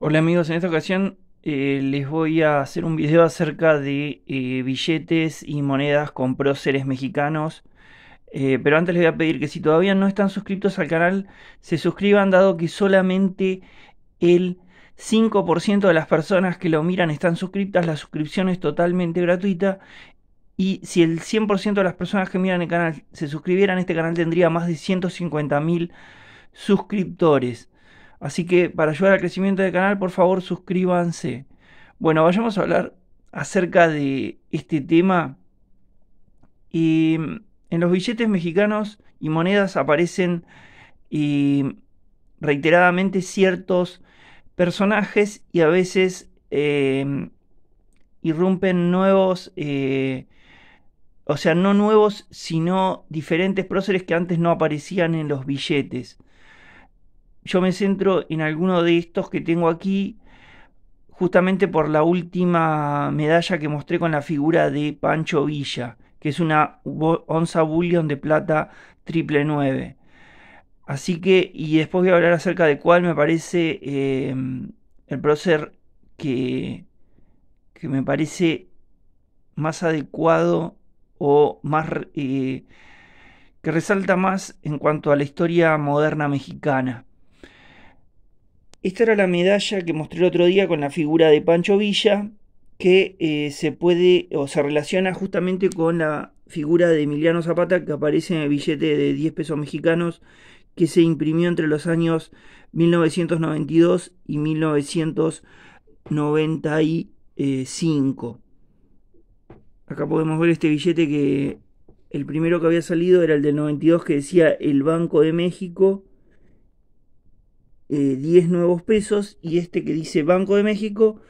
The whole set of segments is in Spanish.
Hola amigos, en esta ocasión eh, les voy a hacer un video acerca de eh, billetes y monedas con próceres mexicanos. Eh, pero antes les voy a pedir que si todavía no están suscritos al canal, se suscriban dado que solamente el 5% de las personas que lo miran están suscritas, la suscripción es totalmente gratuita. Y si el 100% de las personas que miran el canal se suscribieran, este canal tendría más de 150.000 suscriptores. Así que para ayudar al crecimiento del canal, por favor suscríbanse. Bueno, vayamos a hablar acerca de este tema. Y mm, en los billetes mexicanos y monedas aparecen y reiteradamente ciertos personajes y a veces em, irrumpen nuevos, eh, o sea, no nuevos, sino diferentes próceres que antes no aparecían en los billetes yo me centro en alguno de estos que tengo aquí, justamente por la última medalla que mostré con la figura de Pancho Villa, que es una onza bullion de plata triple 9. Así que, y después voy a hablar acerca de cuál me parece em, el prócer que, que me parece más adecuado o más eh, que resalta más en cuanto a la historia moderna mexicana. Esta era la medalla que mostré el otro día con la figura de Pancho Villa, que eh, se puede o se relaciona justamente con la figura de Emiliano Zapata que aparece en el billete de 10 pesos mexicanos que se imprimió entre los años 1992 y 1995. Acá podemos ver este billete que el primero que había salido era el del 92 que decía el Banco de México 10 eh, nuevos pesos y este que dice Banco de México,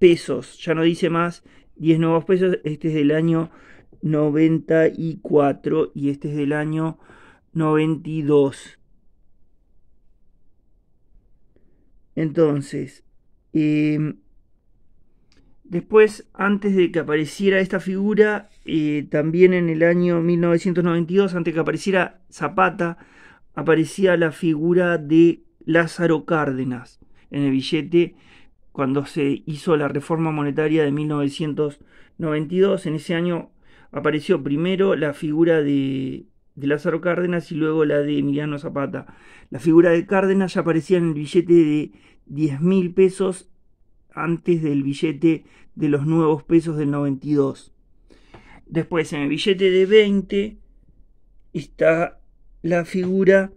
pesos. Ya no dice más 10 nuevos pesos. Este es del año 94 y este es del año 92. Entonces, em, después, antes de que apareciera esta figura, eh, también en el año 1992, antes de que apareciera Zapata, aparecía la figura de Lázaro Cárdenas en el billete cuando se hizo la reforma monetaria de 1992. En ese año apareció primero la figura de, de Lázaro Cárdenas y luego la de Emiliano Zapata. La figura de Cárdenas ya aparecía en el billete de 10 mil pesos antes del billete de los nuevos pesos del 92. Después en el billete de 20 está la figura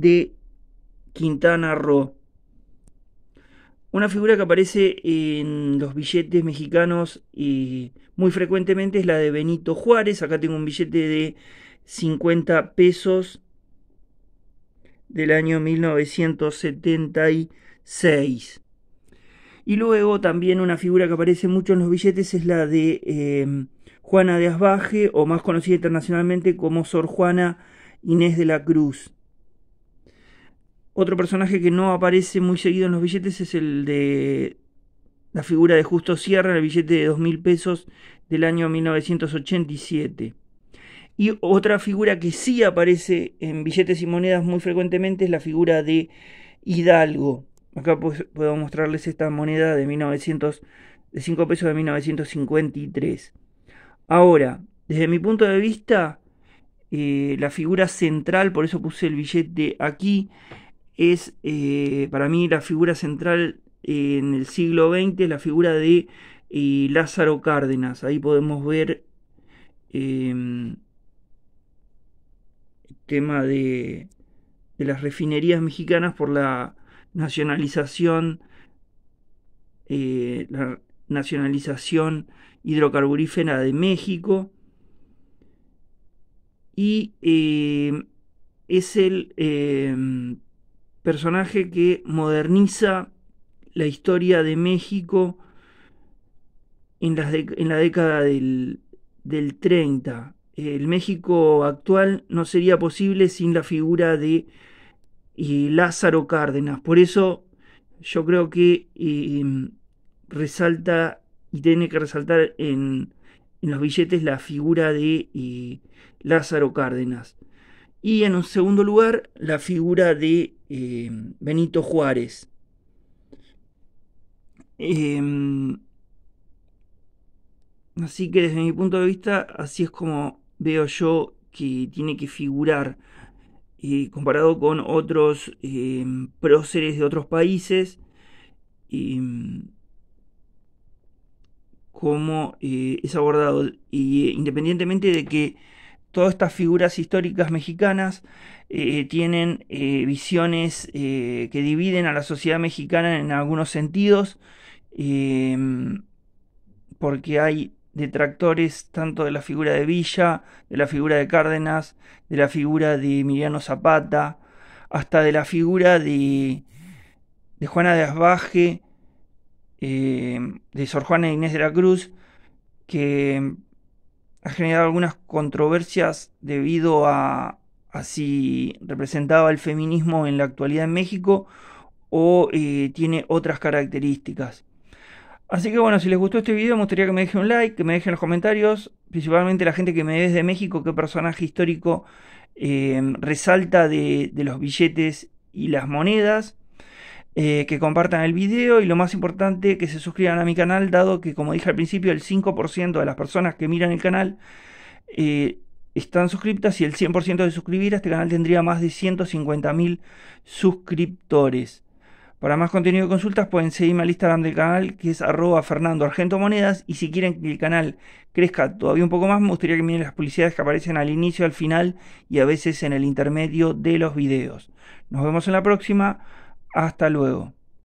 de Quintana Roo. Una figura que aparece en los billetes mexicanos y muy frecuentemente es la de Benito Juárez. Acá tengo un billete de 50 pesos del año 1976. Y luego también una figura que aparece mucho en los billetes es la de em, Juana de Asbaje, o más conocida internacionalmente como Sor Juana Inés de la Cruz. Otro personaje que no aparece muy seguido en los billetes es el de la figura de Justo Sierra, el billete de 2.000 pesos del año 1987. Y otra figura que sí aparece en billetes y monedas muy frecuentemente es la figura de Hidalgo. Acá pues puedo mostrarles esta moneda de de 5 pesos de 1953. Ahora, desde mi punto de vista, eh, la figura central, por eso puse el billete aquí, es eh, para mí la figura central eh, en el siglo XX, la figura de eh, Lázaro Cárdenas. Ahí podemos ver el em, tema de, las refinerías mexicanas por la nacionalización la nacionalización hidrocarburífera de México y em, es el em, personaje que moderniza la historia de México en, en la década del, del 30. El México actual no sería posible sin la figura de y eh, Lázaro Cárdenas. Por eso yo creo que em, resalta y tiene que resaltar en, en, los billetes la figura de y eh, Lázaro Cárdenas. Y en un segundo lugar, la figura de eh, Benito Juárez. Em, así que desde mi punto de vista, así es como veo yo que tiene que figurar eh, comparado con otros em, próceres de otros países em, como eh, es abordado. Y independientemente de que todas estas figuras históricas mexicanas eh, tienen eh, visiones eh, que dividen a la sociedad mexicana en algunos sentidos, em, porque hay detractores tanto de la figura de Villa, de la figura de Cárdenas, de la figura de Emiliano Zapata, hasta de la figura de, de Juana de Asbaje, em, de Sor Juana Inés de la Cruz, que ha generado algunas controversias debido a, si representaba el feminismo en la actualidad en México o eh, tiene otras características. Así que bueno, si les gustó este video me gustaría que me dejen un like, que me dejen los comentarios, principalmente la gente que me ve desde México, qué personaje histórico eh, resalta de los billetes y las monedas. Eh, que compartan el video y lo más importante que se suscriban a mi canal, dado que como dije al principio el 5% de las personas que miran el canal eh, están suscriptas y el 100% de suscribir a este canal tendría más de 150.000 suscriptores. Para más contenido y consultas pueden seguirme al Instagram del canal que es arroba Fernando Argento Monedas y si quieren que el canal crezca todavía un poco más me gustaría que miren las publicidades que aparecen al inicio, al final y a veces en el intermedio de los videos. Nos vemos en la próxima. Hasta luego.